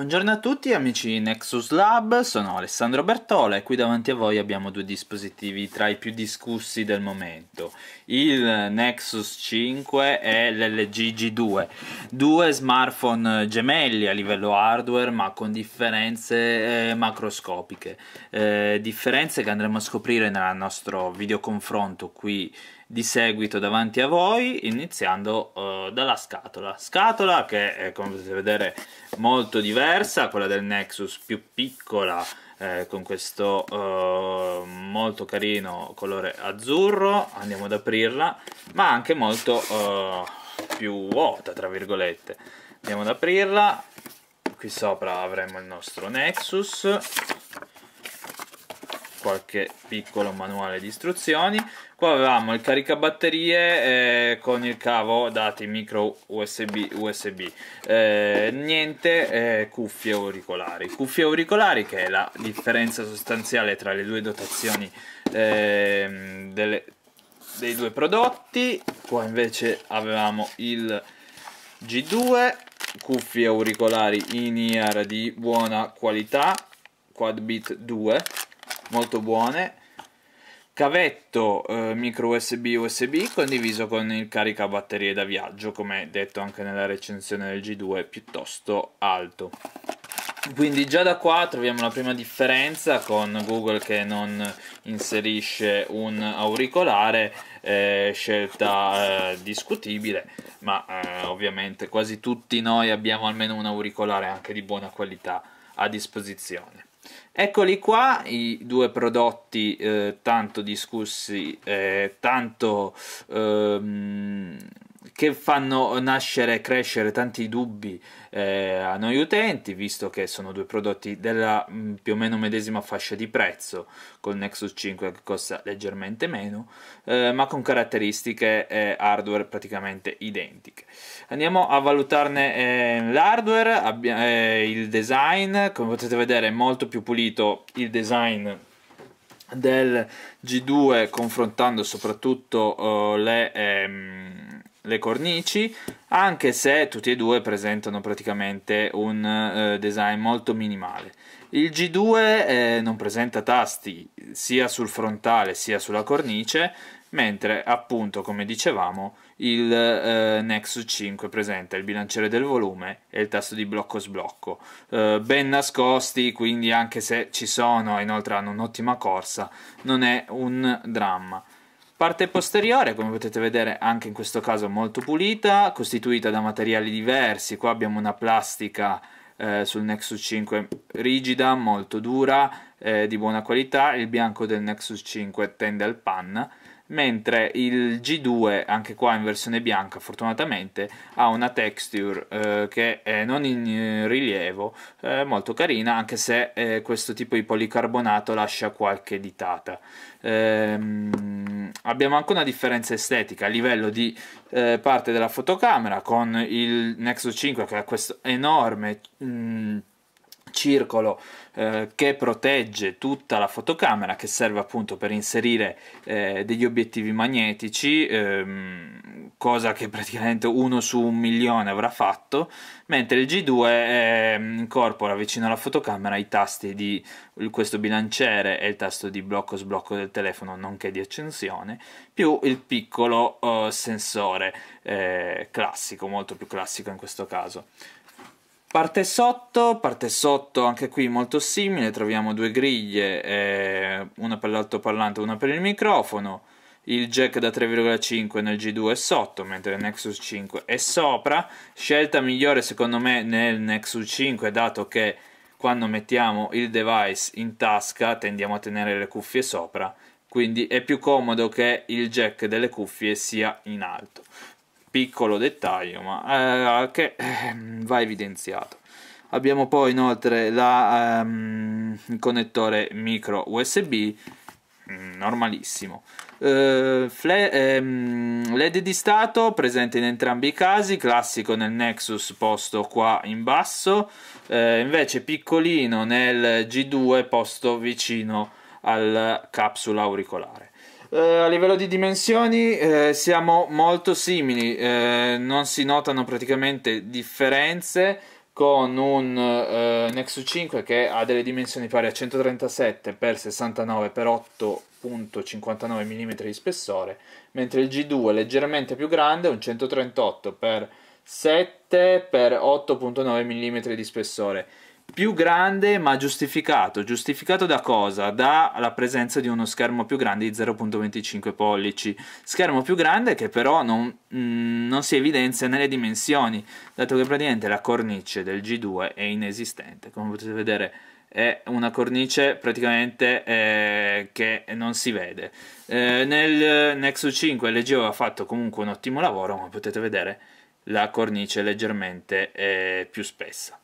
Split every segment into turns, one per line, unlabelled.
Buongiorno a tutti amici Nexus Lab, sono Alessandro Bertola e qui davanti a voi abbiamo due dispositivi tra i più discussi del momento, il Nexus 5 e l'LG G2, due smartphone gemelli a livello hardware ma con differenze eh, macroscopiche, eh, differenze che andremo a scoprire nel nostro videoconfronto qui di seguito davanti a voi iniziando uh, dalla scatola scatola che è come potete vedere molto diversa quella del Nexus più piccola eh, con questo uh, molto carino colore azzurro andiamo ad aprirla ma anche molto uh, più vuota tra virgolette andiamo ad aprirla qui sopra avremo il nostro Nexus qualche piccolo manuale di istruzioni qua avevamo il caricabatterie eh, con il cavo dati micro usb usb eh, niente eh, cuffie auricolari cuffie auricolari che è la differenza sostanziale tra le due dotazioni ehm, delle, dei due prodotti qua invece avevamo il G2 cuffie auricolari in ear di buona qualità quad bit 2 molto buone cavetto eh, micro USB USB condiviso con il caricabatterie da viaggio come detto anche nella recensione del G2 piuttosto alto quindi già da qua troviamo la prima differenza con Google che non inserisce un auricolare eh, scelta eh, discutibile ma eh, ovviamente quasi tutti noi abbiamo almeno un auricolare anche di buona qualità a disposizione Eccoli qua i due prodotti eh, tanto discussi, eh, tanto ehm, che fanno nascere e crescere tanti dubbi eh, a noi utenti, visto che sono due prodotti della mm, più o meno medesima fascia di prezzo, col Nexus 5 che costa leggermente meno, eh, ma con caratteristiche eh, hardware praticamente identiche. Andiamo a valutarne eh, l'hardware, abbia, eh, il design, come potete vedere è molto più pulito il design del G2 confrontando soprattutto uh, le, ehm, le cornici, anche se tutti e due presentano praticamente un eh, design molto minimale. Il G2 eh, non presenta tasti sia sul frontale sia sulla cornice, mentre appunto come dicevamo il eh, Nexus 5 presenta il bilanciere del volume e il tasto di blocco sblocco eh, ben nascosti quindi anche se ci sono e inoltre hanno un'ottima corsa non è un dramma Parte posteriore, come potete vedere, anche in questo caso molto pulita, costituita da materiali diversi. Qua abbiamo una plastica eh, sul Nexus 5 rigida, molto dura, eh, di buona qualità. Il bianco del Nexus 5 tende al pan mentre il G2, anche qua in versione bianca fortunatamente, ha una texture eh, che è non in eh, rilievo, eh, molto carina, anche se eh, questo tipo di policarbonato lascia qualche ditata. Ehm, abbiamo anche una differenza estetica a livello di eh, parte della fotocamera con il Nexus 5 che ha questo enorme... Mh, mm, circolo eh, che protegge tutta la fotocamera che serve appunto per inserire eh, degli obiettivi magnetici ehm, cosa che praticamente uno su un milione avrà fatto mentre il G2 eh, incorpora vicino alla fotocamera i tasti di questo bilanciere e il tasto di blocco sblocco del telefono nonché di accensione più il piccolo eh, sensore eh, classico molto più classico in questo caso Parte sotto, parte sotto anche qui molto simile, troviamo due griglie, eh, una per l'altoparlante e una per il microfono, il jack da 3,5 nel G2 è sotto, mentre il Nexus 5 è sopra, scelta migliore secondo me nel Nexus 5 dato che quando mettiamo il device in tasca tendiamo a tenere le cuffie sopra, quindi è più comodo che il jack delle cuffie sia in alto piccolo dettaglio ma eh, che eh, va evidenziato abbiamo poi inoltre la, ehm, il connettore micro usb mm, normalissimo eh, fle, ehm, led di stato presente in entrambi i casi classico nel nexus posto qua in basso eh, invece piccolino nel g2 posto vicino al capsula auricolare eh, a livello di dimensioni eh, siamo molto simili, eh, non si notano praticamente differenze con un eh, Nexus 5 che ha delle dimensioni pari a 137 x 69 x 8.59 mm di spessore, mentre il G2 è leggermente più grande, un 138 x 7 x 8.9 mm di spessore più grande ma giustificato. Giustificato da cosa? Dalla presenza di uno schermo più grande di 0.25 pollici. Schermo più grande che però non, mh, mm, non, si evidenzia nelle dimensioni, dato che praticamente la cornice del G2 è inesistente. Come potete vedere è una cornice praticamente eh, che non si vede. Eh, nel Nexus 5 LGO ha fatto comunque un ottimo lavoro, come potete vedere la cornice è leggermente eh, più spessa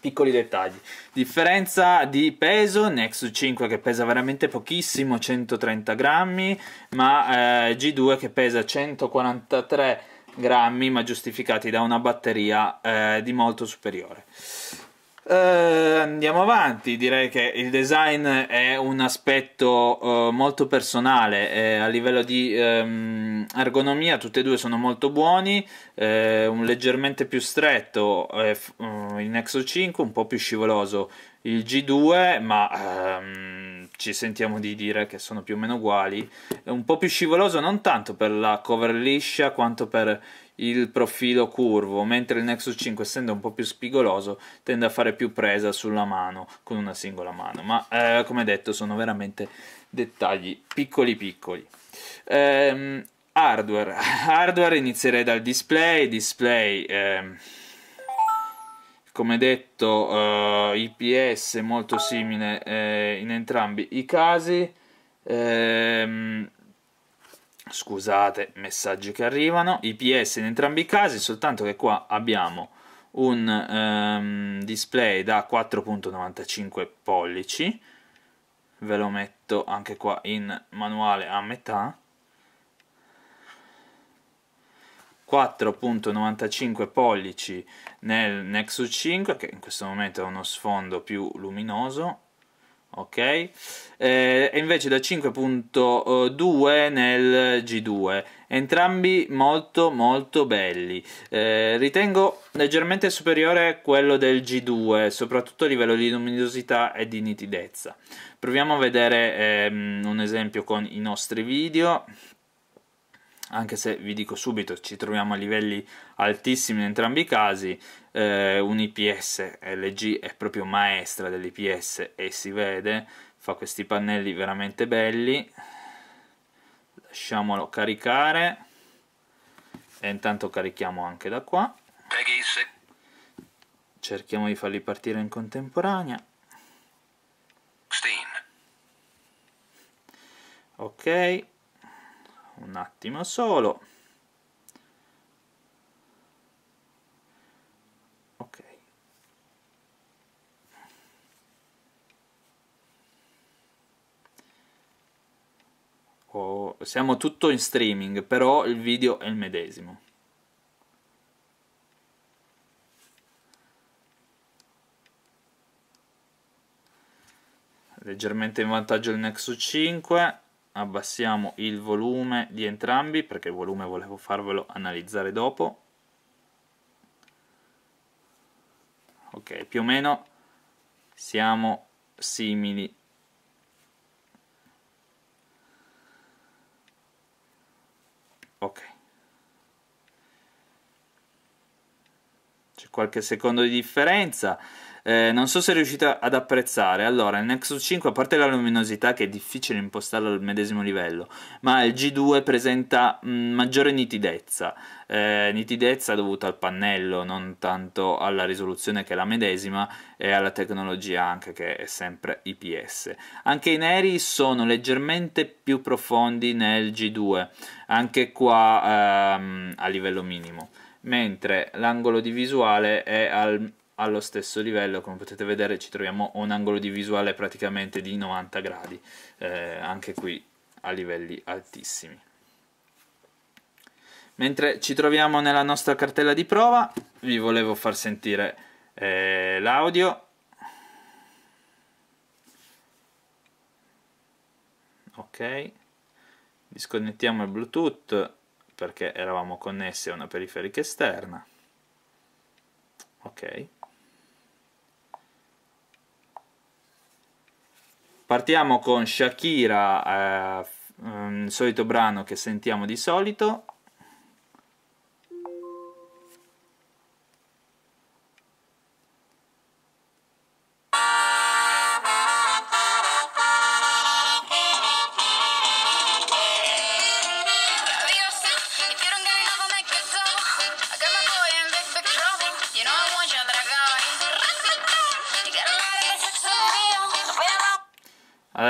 piccoli dettagli differenza di peso Nexus 5 che pesa veramente pochissimo 130 grammi ma eh, G2 che pesa 143 grammi ma giustificati da una batteria eh, di molto superiore Uh, andiamo avanti, direi che il design è un aspetto uh, molto personale, eh, a livello di um, ergonomia tutti e due sono molto buoni, eh, un leggermente più stretto eh, uh, il Nexo 5, un po' più scivoloso il G2, ma um, ci sentiamo di dire che sono più o meno uguali, un po' più scivoloso non tanto per la cover liscia quanto per il profilo curvo, mentre il Nexus 5 essendo un po' più spigoloso tende a fare più presa sulla mano con una singola mano, ma eh, come detto sono veramente dettagli piccoli piccoli. Ehm, hardware. hardware, inizierei dal display, display ehm, come detto eh, IPS molto simile eh, in entrambi i casi. Ehm, scusate messaggi che arrivano IPS in entrambi i casi soltanto che qua abbiamo un um, display da 4.95 pollici ve lo metto anche qua in manuale a metà 4.95 pollici nel Nexus 5 che in questo momento è uno sfondo più luminoso ok? Eh, e invece da 5.2 eh, nel G2 entrambi molto molto belli eh, ritengo leggermente superiore quello del G2 soprattutto a livello di luminosità e di nitidezza proviamo a vedere ehm, un esempio con i nostri video anche se vi dico subito ci troviamo a livelli altissimi in entrambi i casi eh, un IPS LG è proprio maestra dell'IPS e si vede fa questi pannelli veramente belli lasciamolo caricare e intanto carichiamo anche da qua cerchiamo di farli partire in contemporanea ok un attimo solo o siamo tutto in streaming, però il video è il medesimo. Leggermente in vantaggio il Nexus 5, abbassiamo il volume di entrambi perché il volume volevo farvelo analizzare dopo. Ok, più o meno siamo simili qualche secondo di differenza. Eh, non so se riuscite ad apprezzare. Allora, il Nexus 5, a parte la luminosità che è difficile impostarla al medesimo livello, ma il G2 presenta mh, mm, maggiore nitidezza. Eh, nitidezza dovuta al pannello, non tanto alla risoluzione che è la medesima e alla tecnologia anche che è sempre IPS. Anche i neri sono leggermente più profondi nel G2, anche qua ehm, a livello minimo mentre l'angolo di visuale è al, allo stesso livello, come potete vedere ci troviamo a un angolo di visuale praticamente di 90 gradi, eh, anche qui a livelli altissimi. Mentre ci troviamo nella nostra cartella di prova, vi volevo far sentire eh, l'audio. Ok, disconnettiamo il Bluetooth perché eravamo connessi a una periferica esterna ok partiamo con Shakira eh, il mm, solito brano che sentiamo di solito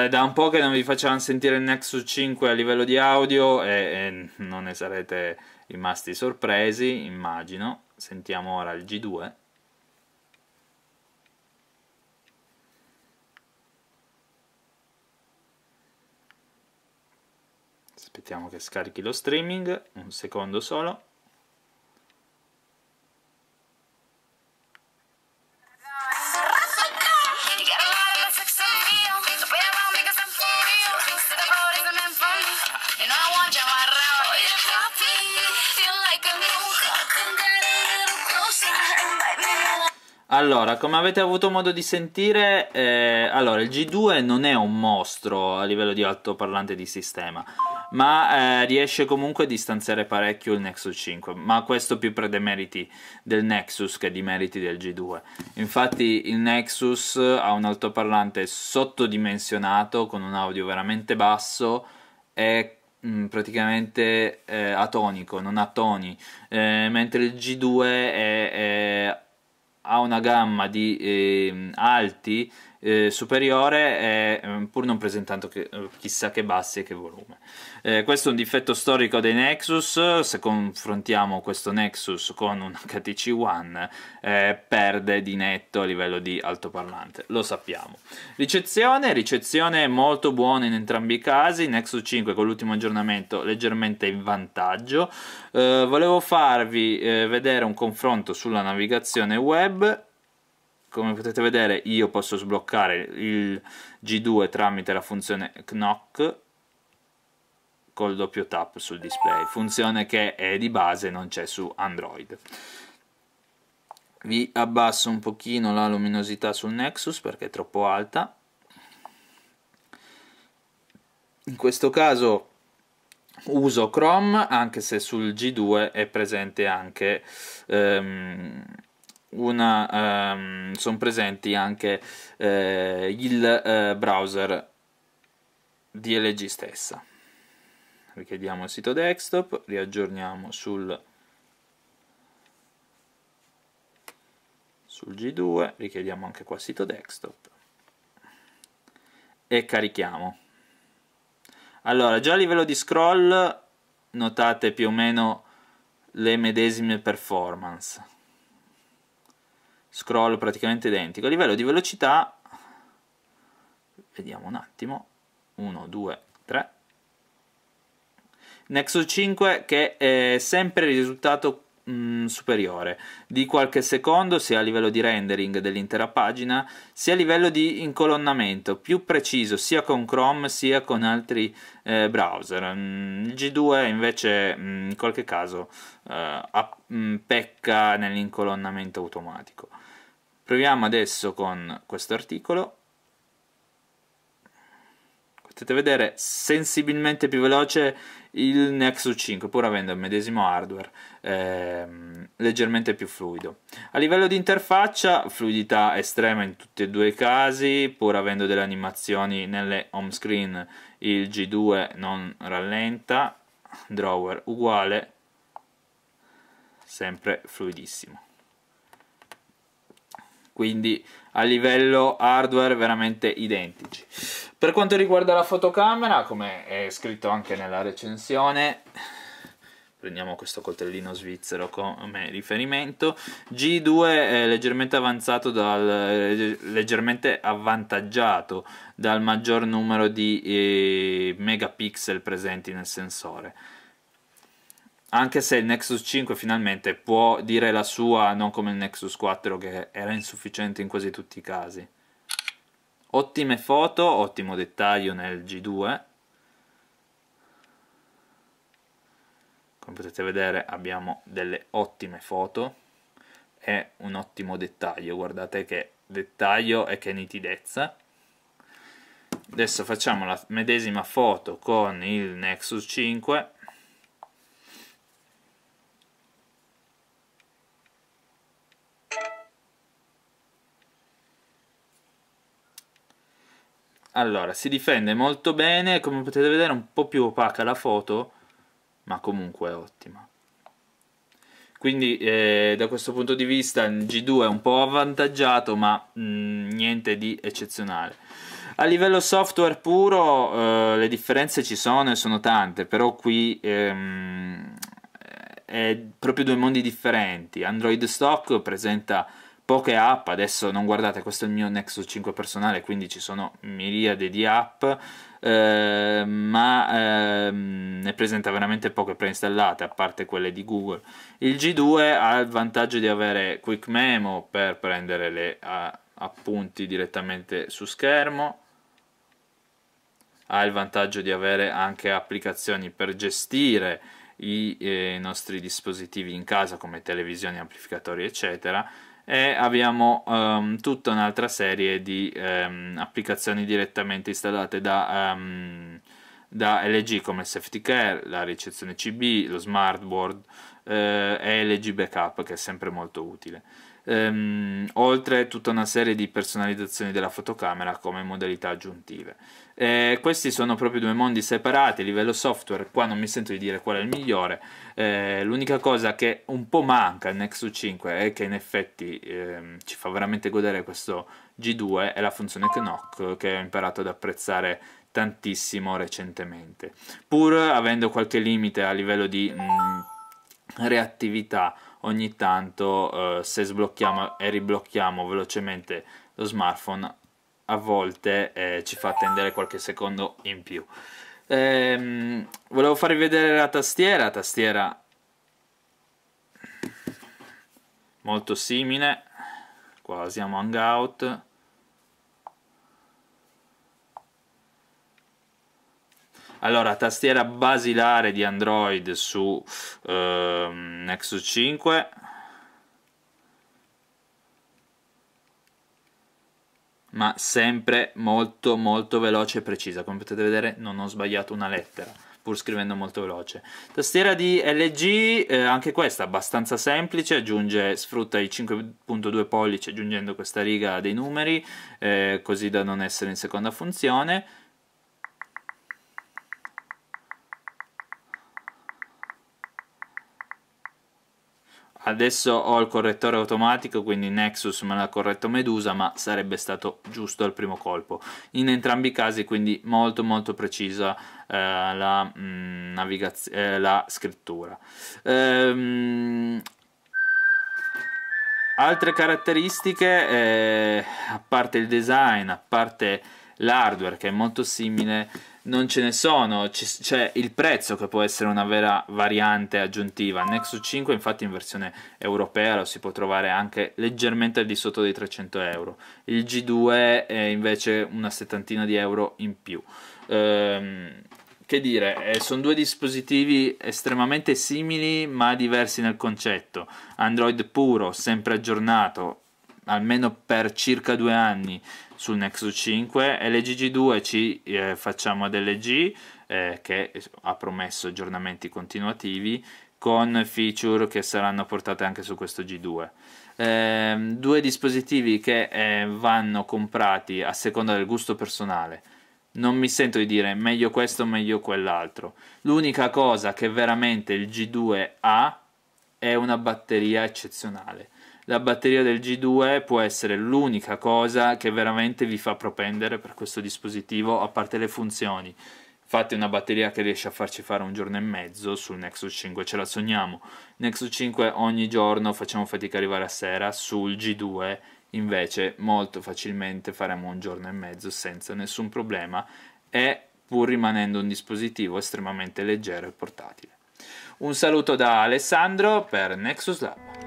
da un po' che non vi facevano sentire il Nexus 5 a livello di audio e, e non ne sarete rimasti sorpresi, immagino. Sentiamo ora il G2. Aspettiamo che scarichi lo streaming, un secondo solo. Allora, come avete avuto modo di sentire, eh, allora, il G2 non è un mostro a livello di altoparlante di sistema, ma eh, riesce comunque a distanziare parecchio il Nexus 5, ma questo più per demeriti del Nexus che di meriti del G2. Infatti il Nexus ha un altoparlante sottodimensionato, con un audio veramente basso e mm, praticamente eh, atonico, non ha toni, eh, mentre il G2 è, è ha una gamma di eh, alti eh, superiore è, ehm, pur non presentando che, eh, chissà che bassi e che volume. Eh, questo è un difetto storico dei Nexus, se confrontiamo questo Nexus con un HTC One eh, perde di netto a livello di altoparlante, lo sappiamo. Ricezione, ricezione molto buona in entrambi i casi, Nexus 5 con l'ultimo aggiornamento leggermente in vantaggio. Eh, volevo farvi eh, vedere un confronto sulla navigazione web come potete vedere io posso sbloccare il G2 tramite la funzione knock col doppio tap sul display, funzione che è di base non c'è su Android. Vi abbasso un pochino la luminosità sul Nexus perché è troppo alta. In questo caso uso Chrome anche se sul G2 è presente anche ehm, um, ehm, sono presenti anche eh, il eh, browser DLG stessa. Richiediamo il sito desktop, riaggiorniamo sul, sul G2, richiediamo anche qua il sito desktop e carichiamo. Allora, già a livello di scroll notate più o meno le medesime performance scroll praticamente identico. A livello di velocità, vediamo un attimo, 1, 2, 3. Nexus 5 che è sempre il risultato mh, mm, superiore di qualche secondo sia a livello di rendering dell'intera pagina sia a livello di incolonnamento più preciso sia con Chrome sia con altri eh, browser mm, il G2 invece mh, mm, in qualche caso eh, pecca nell'incolonnamento automatico Proviamo adesso con questo articolo. Potete vedere sensibilmente più veloce il Nexus 5, pur avendo il medesimo hardware, ehm, leggermente più fluido. A livello di interfaccia, fluidità estrema in tutti e due i casi, pur avendo delle animazioni nelle home screen, il G2 non rallenta, drawer uguale, sempre fluidissimo quindi a livello hardware veramente identici per quanto riguarda la fotocamera come è scritto anche nella recensione prendiamo questo coltellino svizzero come riferimento G2 è leggermente, dal, leggermente avvantaggiato dal maggior numero di eh, megapixel presenti nel sensore anche se il Nexus 5 finalmente può dire la sua, non come il Nexus 4 che era insufficiente in quasi tutti i casi. Ottime foto, ottimo dettaglio nel G2. Come potete vedere abbiamo delle ottime foto e un ottimo dettaglio, guardate che dettaglio e che nitidezza. Adesso facciamo la medesima foto con il Nexus 5 Allora, si difende molto bene, come potete vedere è un po' più opaca la foto, ma comunque ottima. Quindi eh, da questo punto di vista il G2 è un po' avvantaggiato, ma mh, mm, niente di eccezionale. A livello software puro eh, le differenze ci sono e sono tante, però qui ehm, è proprio due mondi differenti. Android Stock presenta poche app, adesso non guardate, questo è il mio Nexus 5 personale, quindi ci sono miriade di app, eh, ma eh, ne presenta veramente poche preinstallate, a parte quelle di Google. Il G2 ha il vantaggio di avere Quick Memo per prendere le a, appunti direttamente su schermo, ha il vantaggio di avere anche applicazioni per gestire i, eh, i nostri dispositivi in casa come televisioni, amplificatori eccetera e abbiamo um, tutta un'altra serie di um, applicazioni direttamente installate da, um, da, LG come Safety Care, la ricezione CB, lo Smartboard eh, e LG Backup che è sempre molto utile ehm, oltre tutta una serie di personalizzazioni della fotocamera come modalità aggiuntive. Eh, questi sono proprio due mondi separati a livello software, qua non mi sento di dire qual è il migliore, eh, l'unica cosa che un po' manca al Nexus 5 e che in effetti ehm, ci fa veramente godere questo G2 è la funzione Knock che ho imparato ad apprezzare tantissimo recentemente, pur avendo qualche limite a livello di mh, mm, reattività ogni tanto eh, se sblocchiamo e riblocchiamo velocemente lo smartphone a volte eh, ci fa attendere qualche secondo in più ehm, volevo farvi vedere la tastiera tastiera molto simile qua siamo hangout Allora, tastiera basilare di Android su ehm, Nexus 5. ma sempre molto molto veloce e precisa come potete vedere non ho sbagliato una lettera pur scrivendo molto veloce tastiera di LG eh, anche questa abbastanza semplice aggiunge, sfrutta i 5.2 pollici aggiungendo questa riga dei numeri eh, così da non essere in seconda funzione Adesso ho il correttore automatico, quindi Nexus me l'ha corretto Medusa, ma sarebbe stato giusto al primo colpo. In entrambi i casi, quindi molto molto precisa eh, la, mh, mm, eh, la, scrittura. Ehm, altre caratteristiche, eh, a parte il design, a parte l'hardware che è molto simile, non ce ne sono, c'è cioè, il prezzo che può essere una vera variante aggiuntiva. Il Nexus 5 infatti in versione europea lo si può trovare anche leggermente al di sotto dei 300 euro, il G2 è invece una settantina di euro in più. Ehm, che dire, eh, sono due dispositivi estremamente simili ma diversi nel concetto. Android puro, sempre aggiornato, almeno per circa due anni sul Nexus 5 LGG2 ci eh, facciamo ad LG eh, che ha promesso aggiornamenti continuativi con feature che saranno portate anche su questo G2 eh, due dispositivi che eh, vanno comprati a seconda del gusto personale non mi sento di dire meglio questo o meglio quell'altro l'unica cosa che veramente il G2 ha è una batteria eccezionale. La batteria del G2 può essere l'unica cosa che veramente vi fa propendere per questo dispositivo, a parte le funzioni. Fate una batteria che riesce a farci fare un giorno e mezzo sul Nexus 5, ce la sogniamo. Nexus 5 ogni giorno facciamo fatica a arrivare a sera, sul G2 invece molto facilmente faremo un giorno e mezzo senza nessun problema e pur rimanendo un dispositivo estremamente leggero e portatile. Un saluto da Alessandro per Nexus Lab.